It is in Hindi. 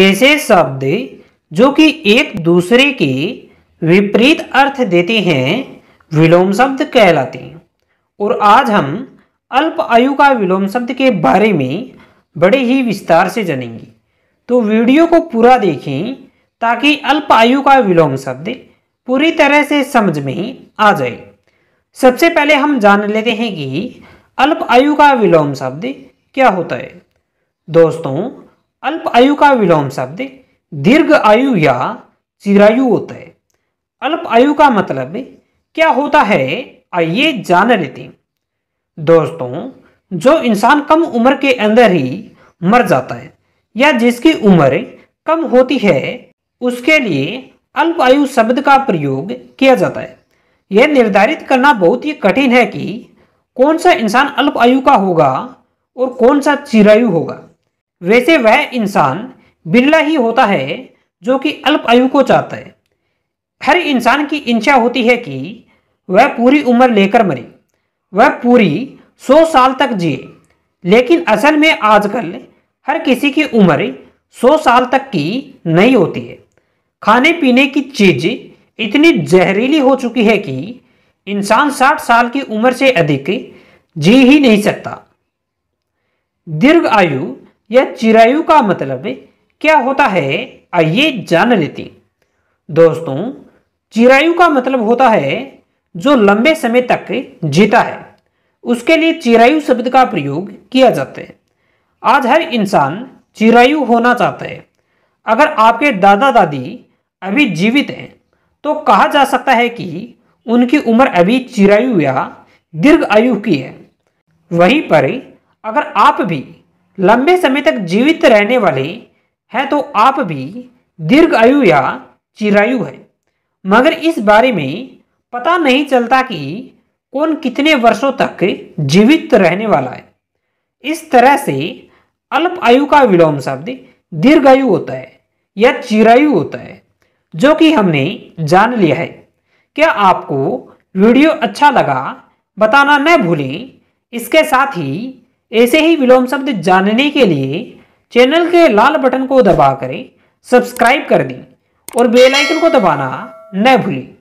ऐसे शब्द जो कि एक दूसरे के विपरीत अर्थ देते हैं विलोम शब्द कहलाते हैं और आज हम अल्प आयु का विलोम शब्द के बारे में बड़े ही विस्तार से जानेंगे तो वीडियो को पूरा देखें ताकि अल्प आयु का विलोम शब्द पूरी तरह से समझ में आ जाए सबसे पहले हम जान लेते हैं कि अल्प आयु का विलोम शब्द क्या होता है दोस्तों अल्प आयु का विलोम शब्द दीर्घ आयु या चिरायु होता है अल्प आयु का मतलब क्या होता है आइए जान लेते हैं दोस्तों जो इंसान कम उम्र के अंदर ही मर जाता है या जिसकी उम्र कम होती है उसके लिए अल्प आयु शब्द का प्रयोग किया जाता है यह निर्धारित करना बहुत ही कठिन है कि कौन सा इंसान अल्प आयु का होगा और कौन सा चिरायु होगा वैसे वह इंसान बिरला ही होता है जो कि अल्प आयु को चाहता है हर इंसान की इच्छा होती है कि वह पूरी उम्र लेकर मरे वह पूरी सौ साल तक जिए लेकिन असल में आजकल हर किसी की उम्र सौ साल तक की नहीं होती है खाने पीने की चीज़ इतनी जहरीली हो चुकी है कि इंसान साठ साल की उम्र से अधिक जी ही नहीं सकता दीर्घ आयु या चिरायु का मतलब क्या होता है आइए जान लेते दोस्तों चिरायु का मतलब होता है जो लंबे समय तक जीता है उसके लिए चिरायु शब्द का प्रयोग किया जाता है आज हर इंसान चिरायु होना चाहता है अगर आपके दादा दादी अभी जीवित हैं तो कहा जा सकता है कि उनकी उम्र अभी चिरायु या दीर्घ आयु की है वहीं पर अगर आप भी लंबे समय तक जीवित रहने वाले हैं तो आप भी दीर्घ आयु या चिरायु हैं मगर इस बारे में पता नहीं चलता कि कौन कितने वर्षों तक जीवित रहने वाला है इस तरह से अल्प आयु का विलोम शब्द दीर्घ आयु होता है या चिरायु होता है जो कि हमने जान लिया है क्या आपको वीडियो अच्छा लगा बताना न भूलें इसके साथ ही ऐसे ही विलोम शब्द जानने के लिए चैनल के लाल बटन को दबा करें सब्सक्राइब कर दें और बेल आइकन को दबाना न भूलें